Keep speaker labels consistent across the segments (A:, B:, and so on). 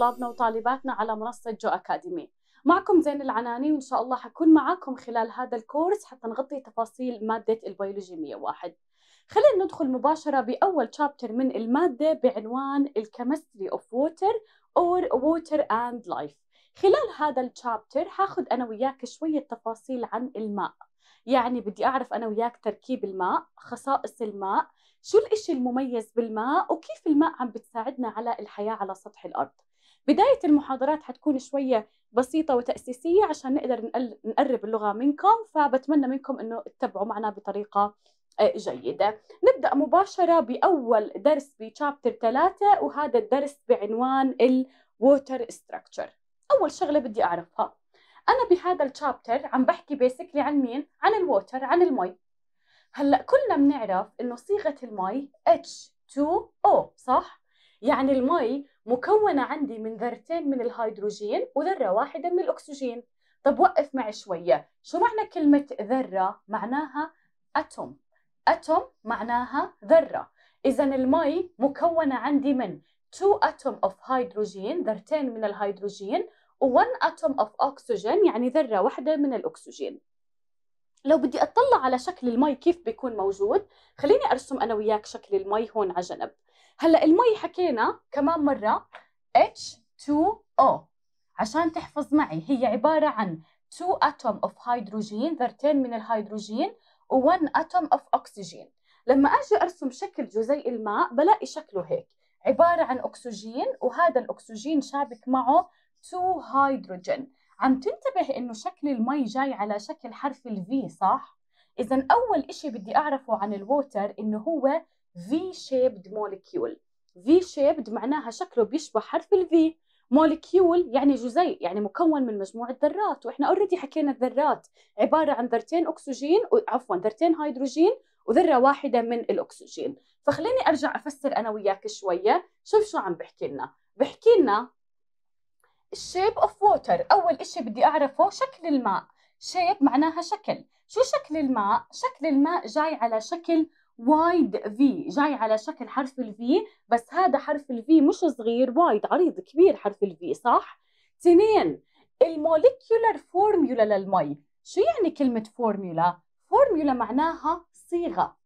A: طلابنا وطالباتنا على منصة جو أكاديمي معكم زين العناني وإن شاء الله حكون معاكم خلال هذا الكورس حتى نغطي تفاصيل مادة البيولوجي 101 خلينا ندخل مباشرة بأول شابتر من المادة بعنوان الكيمستري اوف ووتر اور ووتر اند لايف خلال هذا الشابتر حاخد أنا وياك شوية تفاصيل عن الماء يعني بدي أعرف أنا وياك تركيب الماء خصائص الماء شو الإشي المميز بالماء وكيف الماء عم بتساعدنا على الحياة على سطح الأرض بداية المحاضرات حتكون شوية بسيطة وتأسيسية عشان نقدر نقرب اللغة منكم فبتمنى منكم أنه تتبعوا معنا بطريقة آه، جيدة نبدأ مباشرة بأول درس بشابتر ثلاثة وهذا الدرس بعنوان الـ Water Structure أول شغلة بدي أعرفها أنا بهذا الشابتر عم بحكي بيسكلي عن مين؟ عن الووتر عن المي هلأ كلنا بنعرف إنه صيغة المي H2O صح؟ يعني المي مكونة عندي من ذرتين من الهيدروجين وذرة واحدة من الأكسجين طب وقف معي شوية شو معنى كلمة ذرة؟ معناها أتوم أتوم معناها ذرة إذا المي مكونة عندي من 2 أتوم of هيدروجين ذرتين من الهيدروجين و1 أتوم of أكسجين يعني ذرة واحدة من الأكسجين لو بدي أطلع على شكل المي كيف بيكون موجود خليني أرسم أنا وياك شكل المي هون على جنب هلا المي حكينا كمان مره H2O عشان تحفظ معي هي عباره عن 2 اتوم اوف هيدروجين ذرتين من الهيدروجين و1 اتوم اوف اكسجين لما اجي ارسم شكل جزيء الماء بلاقي شكله هيك عباره عن اكسجين وهذا الاكسجين شابك معه 2 هيدروجين عم تنتبه انه شكل المي جاي على شكل حرف الفي صح اذا اول شيء بدي اعرفه عن الووتر انه هو في شيبد مولكيول في شيبد معناها شكله بيشبه حرف الفي مولكيول يعني جزيء يعني مكون من مجموعه ذرات واحنا اوريدي حكينا الذرات عباره عن ذرتين اكسجين عفوا ذرتين هيدروجين وذره واحده من الاكسجين فخليني ارجع افسر انا وياك شويه شوف شو عم بحكي لنا بحكي لنا الشيب اوف ووتر اول إشي بدي اعرفه شكل الماء شيب معناها شكل شو شكل الماء شكل الماء جاي على شكل وايد في جاي على شكل حرف الفي بس هذا حرف الفي مش صغير وايد عريض كبير حرف الفي صح؟ اثنين الموليكيولر فورميولا للمي شو يعني كلمة فورميولا؟ فورميولا معناها صيغة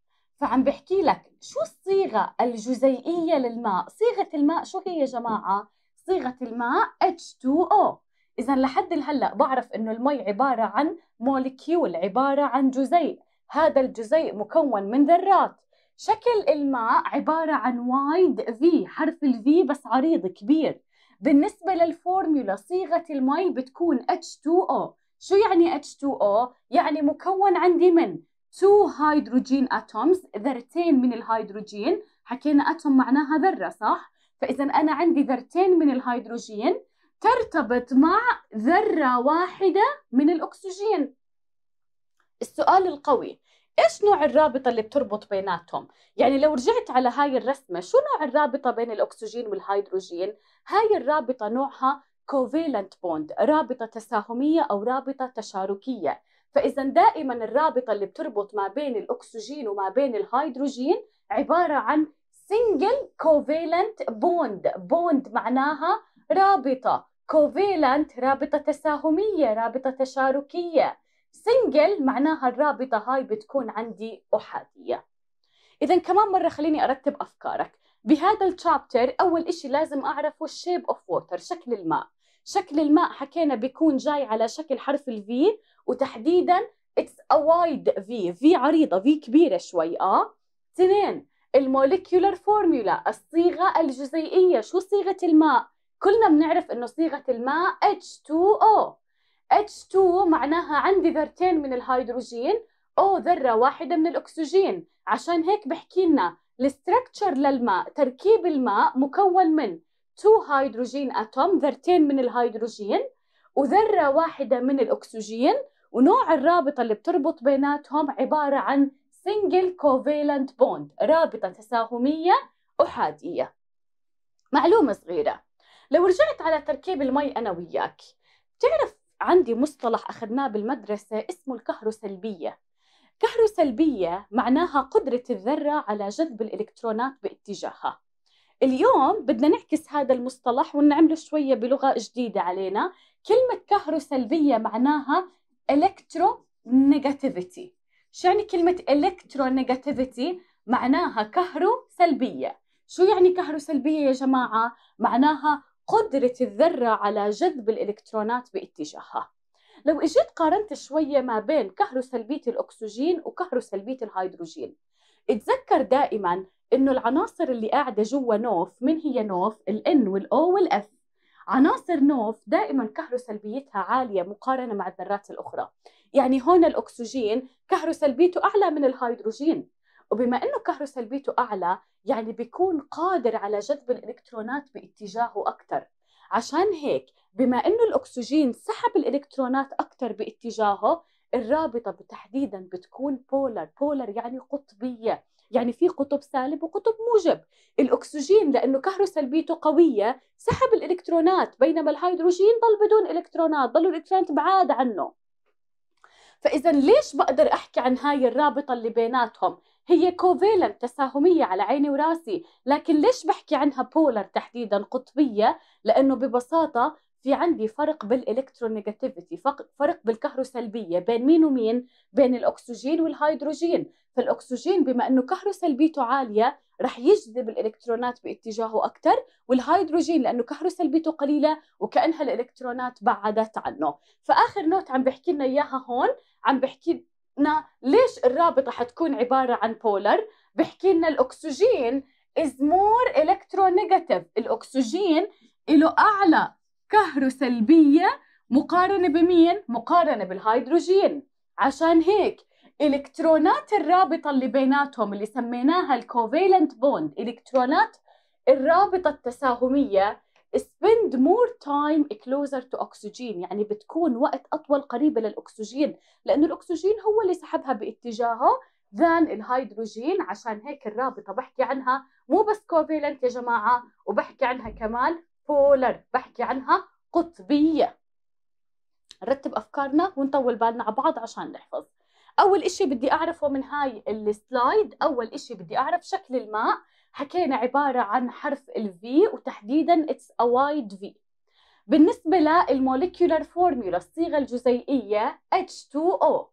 A: فعم بحكي لك شو الصيغة الجزيئية للماء صيغة الماء شو هي يا جماعة؟ صيغة الماء H2O إذا لحد هلا بعرف إنه المي عبارة عن موليكيول عبارة عن جزيء هذا الجزيء مكون من ذرات شكل الماء عبارة عن وايد في حرف الفي بس عريض كبير بالنسبة للفورميولا صيغة المي بتكون H2O شو يعني H2O؟ يعني مكون عندي من 2 هيدروجين اتومز ذرتين من الهيدروجين حكينا اتوم معناها ذرة صح؟ فإذا أنا عندي ذرتين من الهيدروجين ترتبط مع ذرة واحدة من الأكسجين السؤال القوي ايش نوع الرابطه اللي بتربط بيناتهم يعني لو رجعت على هاي الرسمه شو نوع الرابطه بين الاكسجين والهيدروجين هاي الرابطه نوعها كوفيلنت بوند رابطه تساهميه او رابطه تشاركيه فاذا دائما الرابطه اللي بتربط ما بين الاكسجين وما بين الهيدروجين عباره عن سنجل كوفيلنت بوند بوند معناها رابطه كوفيلنت رابطه تساهميه رابطه تشاركيه سنجل معناها الرابطة هاي بتكون عندي أحادية إذا كمان مرة خليني أرتب أفكارك بهذا الشابتر أول إشي لازم أعرفه الشيب أوف ووتر شكل الماء شكل الماء حكينا بيكون جاي على شكل حرف الفي وتحديدا اتس a وايد في في عريضة في كبيرة شوي اه اثنين الموليكيولار فورمولا الصيغة الجزيئية شو صيغة الماء كلنا بنعرف انه صيغة الماء H2O H2 معناها عندي ذرتين من الهيدروجين أو ذرة واحدة من الأكسجين عشان هيك بحكي لنا الستركتشر للماء تركيب الماء مكون من 2 هيدروجين أتوم ذرتين من الهيدروجين وذرة واحدة من الأكسجين ونوع الرابطة اللي بتربط بيناتهم عبارة عن single covalent bond رابطة تساهمية أحادية معلومة صغيرة لو رجعت على تركيب المي أنا وياك بتعرف عندي مصطلح أخذناه بالمدرسة اسمه الكهروسلبية كهروسلبية معناها قدرة الذرة على جذب الإلكترونات باتجاهها اليوم بدنا نعكس هذا المصطلح ونعمله شوية بلغة جديدة علينا كلمة كهروسلبية معناها إلكترو نيجاتيفيتي شو يعني كلمة إلكترو نيجاتيفيتي؟ معناها كهروسلبيه شو يعني كهروسلبيه يا جماعة؟ معناها قدرة الذرة على جذب الإلكترونات باتجاهها لو اجيت قارنت شوية ما بين كهروسلبية الأكسجين وكهروسلبية الهيدروجين اتذكر دائما انه العناصر اللي قاعدة جوا نوف من هي نوف N O وال F عناصر نوف دائما كهروسلبيتها عالية مقارنة مع الذرات الأخرى يعني هون الأكسجين كهروسلبيته أعلى من الهيدروجين وبما انه كهره سلبيته اعلى يعني بيكون قادر على جذب الالكترونات باتجاهه اكثر عشان هيك بما انه الاكسجين سحب الالكترونات اكثر باتجاهه الرابطه تحديدا بتكون بولر بولر يعني قطبيه يعني في قطب سالب وقطب موجب الاكسجين لانه كهرو سلبيته قويه سحب الالكترونات بينما الهيدروجين ضل بدون الكترونات ضل الالكترونات بعاد عنه فاذا ليش بقدر احكي عن هاي الرابطه اللي بيناتهم هي كوفيلنت تساهمية على عيني وراسي لكن ليش بحكي عنها بولر تحديدا قطبية لأنه ببساطة في عندي فرق بالالكترونيجاتيفيتي فرق بالكهروسلبيه بين مين ومين بين الاكسجين والهيدروجين فالاكسجين بما انه كهروسلبيته عاليه رح يجذب الالكترونات باتجاهه اكثر والهيدروجين لانه كهروسلبيته قليله وكانها الالكترونات بعدت عنه فاخر نوت عم بحكي لنا اياها هون عم بحكي لنا ليش الرابطه حتكون عباره عن بولر بحكي لنا الاكسجين is more electronegative الاكسجين له اعلى كهروسلبيه مقارنه بمين مقارنه بالهيدروجين عشان هيك الكترونات الرابطه اللي بيناتهم اللي سميناها الكوفيلنت بوند الكترونات الرابطه التساهميه spend more time closer to oxygen يعني بتكون وقت أطول قريبة للأكسجين لأنه الأكسجين هو اللي سحبها باتجاهه than الهيدروجين عشان هيك الرابطة بحكي عنها مو بس كوفيلنت يا جماعة وبحكي عنها كمان بولر بحكي عنها قطبية نرتب أفكارنا ونطول بالنا على بعض عشان نحفظ اول اشي بدي اعرفه من هاي السلايد اول اشي بدي اعرف شكل الماء حكينا عبارة عن حرف الفي وتحديدا it's a wide V بالنسبة للمولكيولر فورمولا الصيغة الجزيئية H2O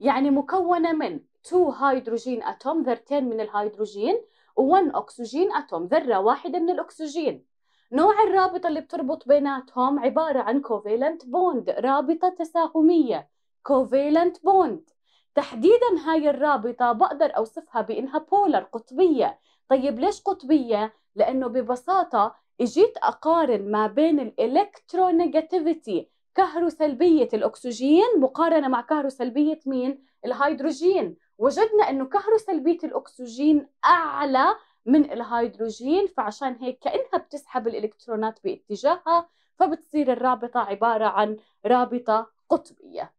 A: يعني مكونة من 2 هيدروجين أتوم ذرتين من الهيدروجين و1 أكسجين أتوم ذرة واحدة من الأكسجين نوع الرابطة اللي بتربط بيناتهم عبارة عن كوفيلنت بوند رابطة تساهمية كوفيلنت بوند تحديدا هاي الرابطة بقدر أوصفها بإنها بولر قطبية طيب ليش قطبية؟ لأنه ببساطة إجيت أقارن ما بين الإلكترونيجاتيفيتي كهروسلبية الأكسجين مقارنة مع كهروسلبية مين؟ الهيدروجين وجدنا أنه كهروسلبية الأكسجين أعلى من الهيدروجين فعشان هيك كأنها بتسحب الإلكترونات باتجاهها فبتصير الرابطة عبارة عن رابطة قطبية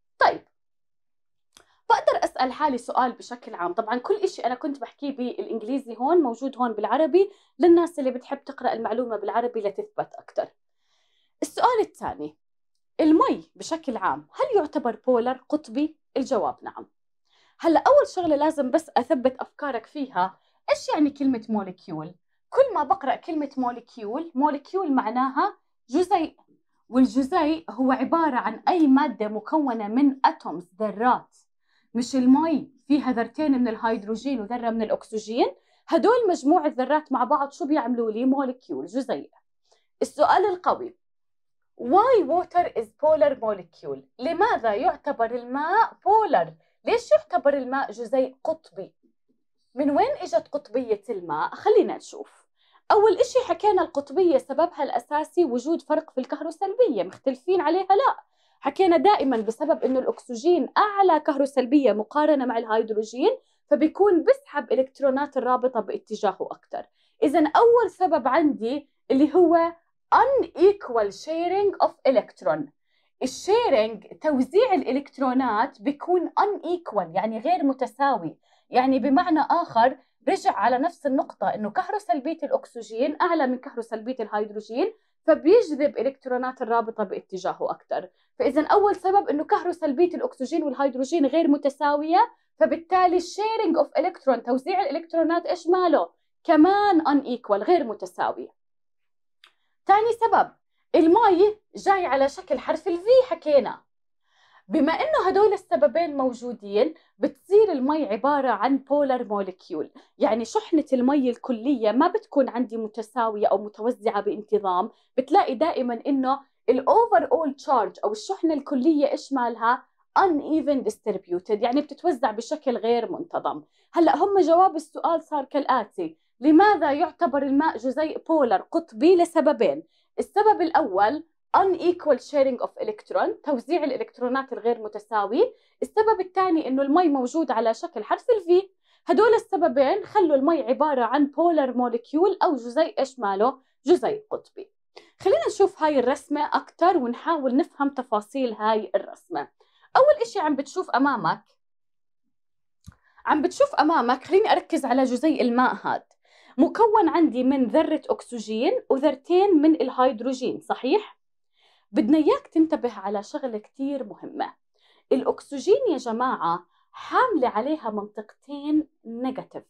A: بقدر اسال حالي سؤال بشكل عام طبعا كل إشي انا كنت بحكيه بالانجليزي هون موجود هون بالعربي للناس اللي بتحب تقرا المعلومه بالعربي لتثبت اكثر السؤال الثاني المي بشكل عام هل يعتبر بولر قطبي الجواب نعم هلا اول شغله لازم بس اثبت افكارك فيها ايش يعني كلمه مولكيول كل ما بقرا كلمه مولكيول مولكيول معناها جزيء والجزيء هو عباره عن اي ماده مكونه من اتومز ذرات مش المي فيها ذرتين من الهيدروجين وذره من الاكسجين هدول مجموعه ذرات مع بعض شو بيعملوا لي مولكيول جزيئه السؤال القوي why water is polar molecule لماذا يعتبر الماء بولر ليش يعتبر الماء جزيء قطبي من وين اجت قطبيه الماء خلينا نشوف اول إشي حكينا القطبيه سببها الاساسي وجود فرق في الكهروسلبيه مختلفين عليها لا حكينا دائما بسبب انه الاكسجين اعلى كهروسلبيه مقارنه مع الهيدروجين فبيكون بسحب الكترونات الرابطه باتجاهه اكثر اذا اول سبب عندي اللي هو unequal sharing of electron الشيرنج توزيع الالكترونات بيكون unequal يعني غير متساوي يعني بمعنى اخر رجع على نفس النقطة انه كهروسلبية الاكسجين اعلى من كهروسلبية الهيدروجين فبيجذب الكترونات الرابطه باتجاهه اكثر فاذا اول سبب انه كهروسلبيه الاكسجين والهيدروجين غير متساويه فبالتالي الشيرنج اوف الكترون توزيع الالكترونات ايش ماله كمان ان ايكوال غير متساوي ثاني سبب المي جاي على شكل حرف الفي حكينا بما انه هدول السببين موجودين بتصير المي عباره عن بولر مولكيول يعني شحنه المي الكليه ما بتكون عندي متساويه او متوزعه بانتظام بتلاقي دائما انه الاوفر اول تشارج او الشحنه الكليه ايش مالها uneven ديستريبيوتد يعني بتتوزع بشكل غير منتظم هلا هم جواب السؤال صار كالاتي لماذا يعتبر الماء جزيء بولر قطبي لسببين السبب الاول unequal sharing of electron توزيع الالكترونات الغير متساوي السبب الثاني انه المي موجود على شكل حرف الفي هدول السببين خلوا المي عبارة عن polar molecule أو جزيء إيش ماله؟ جزيء قطبي خلينا نشوف هاي الرسمة أكتر ونحاول نفهم تفاصيل هاي الرسمة أول إشي عم بتشوف أمامك عم بتشوف أمامك خليني أركز على جزيء الماء هاد مكون عندي من ذرة أكسجين وذرتين من الهيدروجين صحيح؟ بدنا اياك تنتبه على شغله كثير مهمه الاكسجين يا جماعه حامله عليها منطقتين نيجاتيف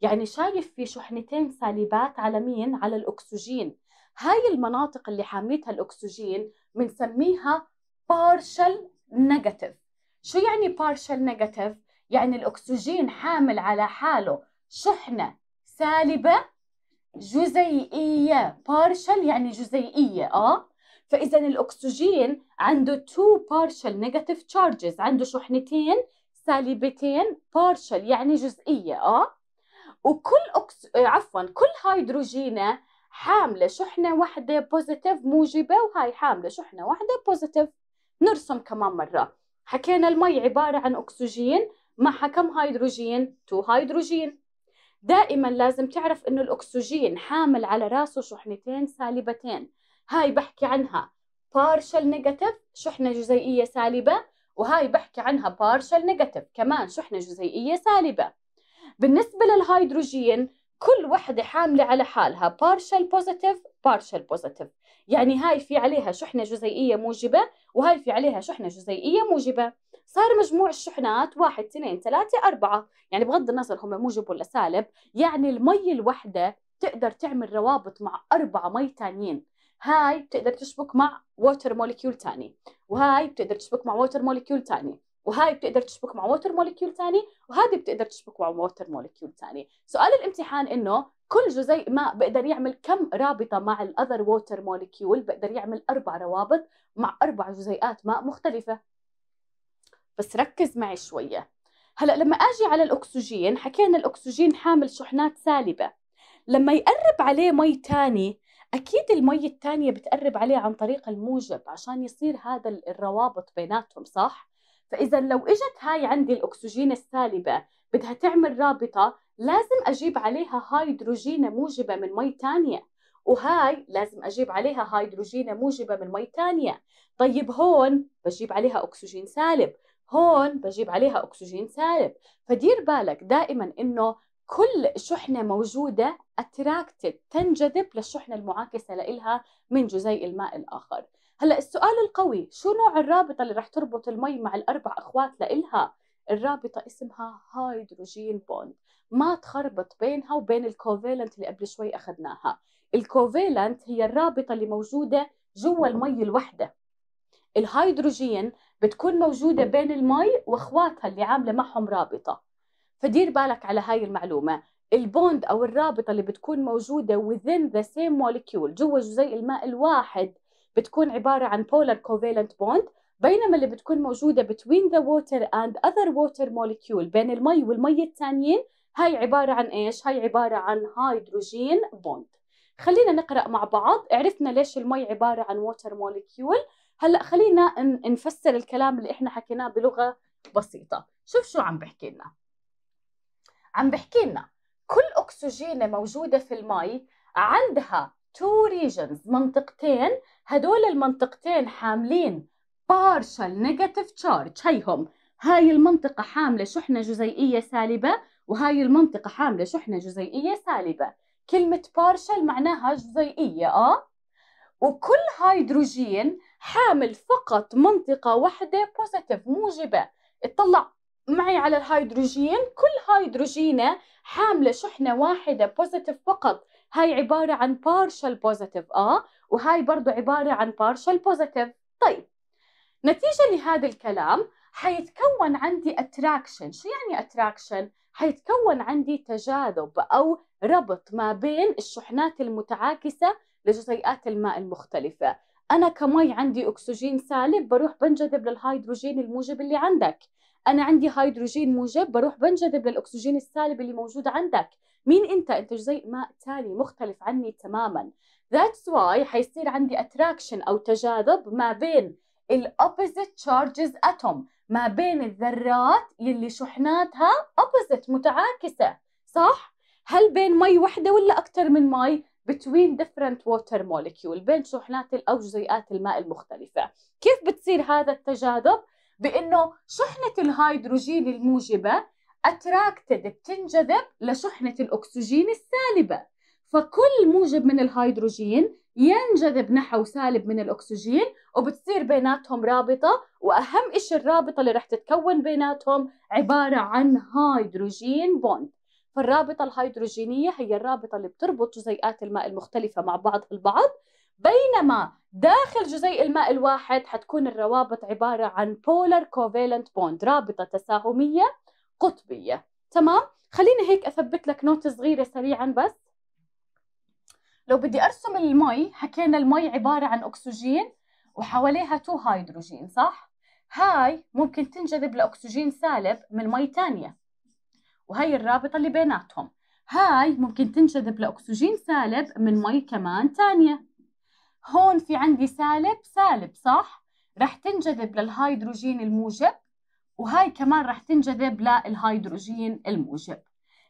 A: يعني شايف في شحنتين سالبات على مين على الاكسجين هاي المناطق اللي حاميتها الاكسجين بنسميها بارشل نيجاتيف شو يعني بارشل نيجاتيف يعني الاكسجين حامل على حاله شحنه سالبه جزيئيه بارشل يعني جزيئيه اه فاذا الاكسجين عنده تو بارشل نيجاتيف تشارجز عنده شحنتين سالبتين بارشل يعني جزئيه اه وكل أكس... عفوا كل هيدروجينه حامله شحنه واحده بوزيتيف موجبه وهاي حامله شحنه واحده بوزيتيف نرسم كمان مره حكينا المي عباره عن اكسجين مع كم هيدروجين تو هيدروجين دائما لازم تعرف انه الاكسجين حامل على راسه شحنتين سالبتين هاي بحكي عنها partial negative شحنة جزيئية سالبة وهاي بحكي عنها partial negative كمان شحنة جزيئية سالبة بالنسبة للهيدروجين كل وحدة حاملة على حالها partial positive partial positive يعني هاي في عليها شحنة جزيئية موجبة وهاي في عليها شحنة جزيئية موجبة صار مجموع الشحنات واحد اثنين ثلاثة أربعة يعني بغض النظر هم موجب ولا سالب يعني المي الوحدة تقدر تعمل روابط مع أربعة مي تانيين هاي بتقدر تشبك مع ووتر موليكيول ثاني وهاي بتقدر تشبك مع ووتر موليكيول ثاني وهاي بتقدر تشبك مع ووتر موليكيول ثاني وهذه بتقدر تشبك مع ووتر موليكيول ثاني سؤال الامتحان انه كل جزيء ماء بقدر يعمل كم رابطه مع الاذر ووتر موليكيول بقدر يعمل اربع روابط مع اربع جزيئات ماء مختلفه بس ركز معي شويه هلا لما اجي على الاكسجين حكينا الاكسجين حامل شحنات سالبه لما يقرب عليه مي تاني اكيد المي الثانيه بتقرب عليه عن طريق الموجب عشان يصير هذا الروابط بيناتهم صح فاذا لو اجت هاي عندي الاكسجين السالبه بدها تعمل رابطه لازم اجيب عليها هيدروجين موجبه من مي تانية وهاي لازم اجيب عليها هيدروجين موجبه من مي تانية طيب هون بجيب عليها اكسجين سالب هون بجيب عليها اكسجين سالب فدير بالك دائما انه كل شحنة موجودة اتراكتد تنجذب للشحنة المعاكسة لإلها من جزيء الماء الآخر هلا السؤال القوي شو نوع الرابطة اللي رح تربط المي مع الأربع أخوات لإلها الرابطة اسمها هيدروجين بوند ما تخربط بينها وبين الكوفيلنت اللي قبل شوي أخذناها الكوفيلنت هي الرابطة اللي موجودة جوا المي الوحدة الهيدروجين بتكون موجودة بين المي وأخواتها اللي عاملة معهم رابطة فدير بالك على هاي المعلومه البوند او الرابطه اللي بتكون موجوده within the same molecule جوا جزيء الماء الواحد بتكون عباره عن polar covalent bond بينما اللي بتكون موجوده between the water and other water molecule بين المي والمي الثانيين هاي عباره عن ايش هاي عباره عن هيدروجين بوند خلينا نقرا مع بعض عرفنا ليش المي عباره عن water molecule هلا خلينا نفسر الكلام اللي احنا حكيناه بلغه بسيطه شوف شو عم بحكي لنا عم بحكي لنا كل اكسجينه موجوده في المي عندها تو ريجنز منطقتين هدول المنطقتين حاملين بارشل نيجاتيف تشارج هيهم هاي المنطقة حاملة شحنة جزيئية سالبة وهاي المنطقة حاملة شحنة جزيئية سالبة كلمة بارشل معناها جزيئية اه وكل هيدروجين حامل فقط منطقة واحدة بوزيتيف موجبة اطلع هي على الهيدروجين كل هيدروجينة حاملة شحنة واحدة بوزيتيف فقط هاي عبارة عن partial positive اه وهاي برضو عبارة عن partial positive طيب نتيجة لهذا الكلام حيتكون عندي attraction شو يعني attraction؟ حيتكون عندي تجاذب أو ربط ما بين الشحنات المتعاكسة لجزيئات الماء المختلفة أنا كمي عندي أكسجين سالب بروح بنجذب للهيدروجين الموجب اللي عندك انا عندي هيدروجين موجب بروح بنجذب للاكسجين السالب اللي موجود عندك مين انت انت جزيء ماء ثاني مختلف عني تماما ذاتس واي حيصير عندي اتراكشن أو تجاذب ما بين الاوبوزيت تشارجز اتوم ما بين الذرات يلي شحناتها اوبوزيت متعاكسة صح؟ هل بين مي وحدة ولا أكثر من مي؟ between different water molecule بين شحنات أو جزيئات الماء المختلفة كيف بتصير هذا التجاذب؟ بانه شحنه الهيدروجين الموجبه اتراكتد بتنجذب لشحنه الاكسجين السالبه فكل موجب من الهيدروجين ينجذب نحو سالب من الاكسجين وبتصير بيناتهم رابطه واهم شيء الرابطه اللي رح تتكون بيناتهم عباره عن هيدروجين بوند فالرابطه الهيدروجينيه هي الرابطه اللي بتربط جزيئات الماء المختلفه مع بعضها البعض بينما داخل جزيء الماء الواحد حتكون الروابط عبارة عن بولار كوفيلنت بوند رابطة تساهمية قطبية تمام؟ خليني هيك أثبت لك نوتة صغيرة سريعا بس لو بدي أرسم المي حكينا المي عبارة عن أكسجين وحواليها تو هيدروجين صح؟ هاي ممكن تنجذب لأكسجين سالب من مي تانية وهي الرابطة اللي بيناتهم هاي ممكن تنجذب لأكسجين سالب من مي كمان تانية هون في عندي سالب سالب صح؟ رح تنجذب للهيدروجين الموجب وهاي كمان رح تنجذب للهيدروجين الموجب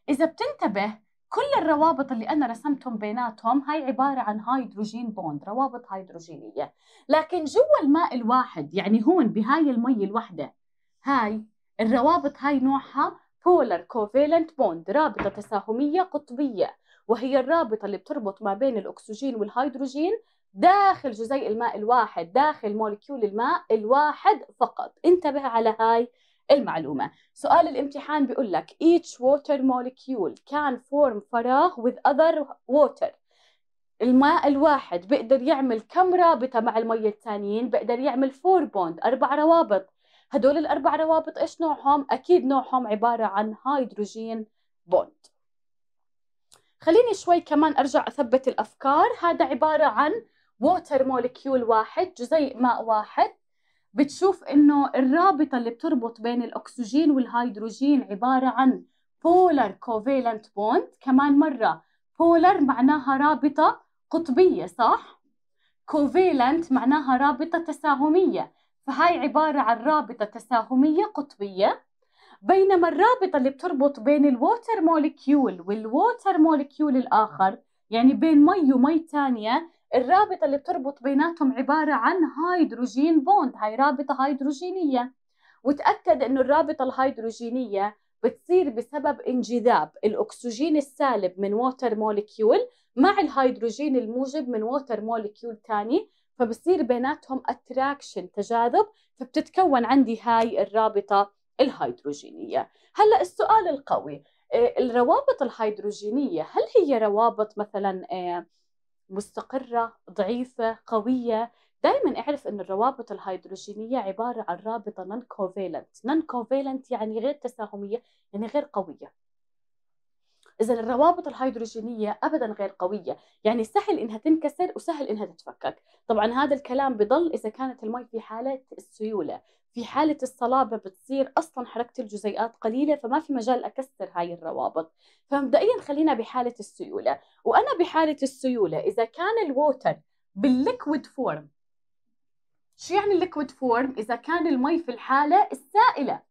A: إذا بتنتبه كل الروابط اللي أنا رسمتهم بيناتهم هاي عبارة عن هيدروجين بوند روابط هيدروجينية لكن جوا الماء الواحد يعني هون بهاي المي الوحدة هاي الروابط هاي نوعها بولر كوفيلنت بوند رابطة تساهمية قطبية وهي الرابطة اللي بتربط ما بين الأكسجين والهيدروجين داخل جزيء الماء الواحد داخل مولكيول الماء الواحد فقط انتبه على هاي المعلومة سؤال الامتحان بيقول لك each water molecule can form فراغ with other water الماء الواحد بيقدر يعمل كم رابطة مع المية الثانيين بيقدر يعمل فور بوند أربع روابط هدول الأربع روابط إيش نوعهم؟ أكيد نوعهم عبارة عن هيدروجين بوند خليني شوي كمان أرجع أثبت الأفكار هذا عبارة عن ووتر مولكيول واحد جزيء ماء واحد بتشوف انه الرابطه اللي بتربط بين الاكسجين والهيدروجين عباره عن بولر كوفيلنت بوند كمان مره بولر معناها رابطه قطبيه صح كوفيلنت معناها رابطه تساهميه فهاي عباره عن رابطه تساهميه قطبيه بينما الرابطه اللي بتربط بين الووتر مولكيول والووتر مولكيول الاخر يعني بين مي ومي ثانيه الرابطة اللي بتربط بيناتهم عبارة عن هيدروجين بوند هاي رابطة هيدروجينية وتأكد أنه الرابطة الهيدروجينية بتصير بسبب انجذاب الأكسجين السالب من ووتر مولكيول مع الهيدروجين الموجب من ووتر مولكيول تاني فبصير بيناتهم اتراكشن تجاذب فبتتكون عندي هاي الرابطة الهيدروجينية هلأ السؤال القوي آه، الروابط الهيدروجينية هل هي روابط مثلا آه، مستقرة ضعيفة قوية دائما اعرف ان الروابط الهيدروجينيه عباره عن رابطه نون كوفيلنت نون كوفيلنت يعني غير تساهميه يعني غير قويه اذا الروابط الهيدروجينيه ابدا غير قويه يعني سهل انها تنكسر وسهل انها تتفكك طبعا هذا الكلام بضل اذا كانت المي في حاله السيوله في حالة الصلابة بتصير أصلا حركة الجزيئات قليلة فما في مجال أكسر هاي الروابط فمبدئيا خلينا بحالة السيولة وأنا بحالة السيولة إذا كان الووتر بالليكويد فورم شو يعني الليكويد فورم إذا كان المي في الحالة السائلة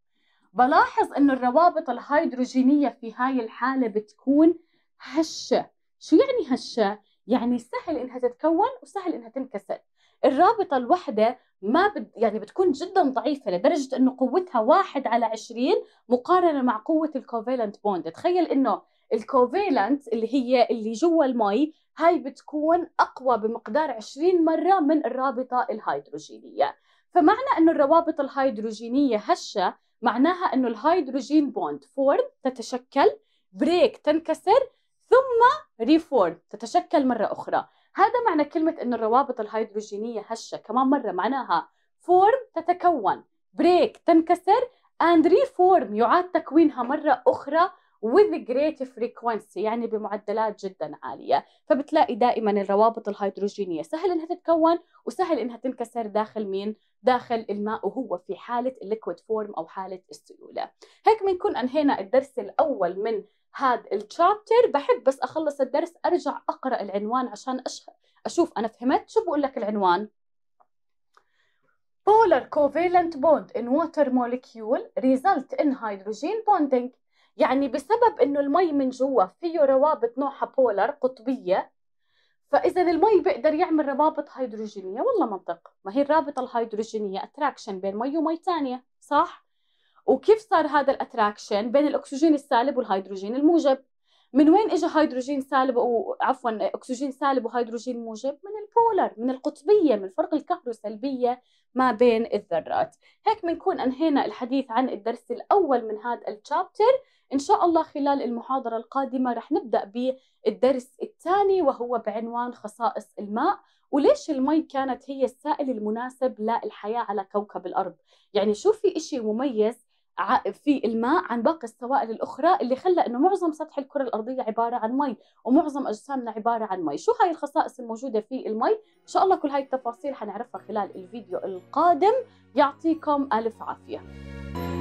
A: بلاحظ انه الروابط الهيدروجينيه في هاي الحاله بتكون هشه شو يعني هشه يعني سهل انها تتكون وسهل انها تنكسر الرابطه الوحده ما بد يعني بتكون جدا ضعيفه لدرجه انه قوتها واحد على 20 مقارنه مع قوه الكوفيلنت بوند تخيل انه الكوفيلنت اللي هي اللي جوا المي هاي بتكون اقوى بمقدار 20 مره من الرابطه الهيدروجينيه فمعنى انه الروابط الهيدروجينيه هشه معناها انه الهيدروجين بوند فورم تتشكل بريك تنكسر ثم ريفورم تتشكل مرة أخرى هذا معنى كلمة أن الروابط الهيدروجينية هشة كمان مرة معناها فورم تتكون بريك تنكسر اند ريفورم يعاد تكوينها مرة أخرى with great frequency يعني بمعدلات جدا عالية فبتلاقي دائما الروابط الهيدروجينية سهل انها تتكون وسهل انها تنكسر داخل مين داخل الماء وهو في حالة الليكويد فورم أو حالة السيولة هيك بنكون أنهينا الدرس الأول من هذا الشابتر بحب بس أخلص الدرس أرجع أقرأ العنوان عشان أش... أشوف أنا فهمت شو بقول لك العنوان polar covalent bond in water molecule result in hydrogen bonding يعني بسبب انه المي من جوا فيه روابط نوعها بولر قطبيه فاذا المي بيقدر يعمل روابط هيدروجينيه والله منطق ما هي الرابطه الهيدروجينيه اتراكشن بين مي ومي ثانيه صح وكيف صار هذا الاتراكشن بين الاكسجين السالب والهيدروجين الموجب من وين اجى هيدروجين سالب او عفوا اكسجين سالب وهيدروجين موجب من البولر من القطبيه من فرق الكهروسلبيه ما بين الذرات هيك بنكون انهينا الحديث عن الدرس الاول من هذا الشابتر إن شاء الله خلال المحاضرة القادمة رح نبدأ بالدرس الثاني وهو بعنوان خصائص الماء وليش المي كانت هي السائل المناسب للحياة على كوكب الأرض يعني شو في إشي مميز في الماء عن باقي السوائل الاخرى اللي خلى انه معظم سطح الكره الارضيه عباره عن مي ومعظم اجسامنا عباره عن مي، شو هاي الخصائص الموجوده في المي؟ ان شاء الله كل هاي التفاصيل حنعرفها خلال الفيديو القادم، يعطيكم الف عافيه.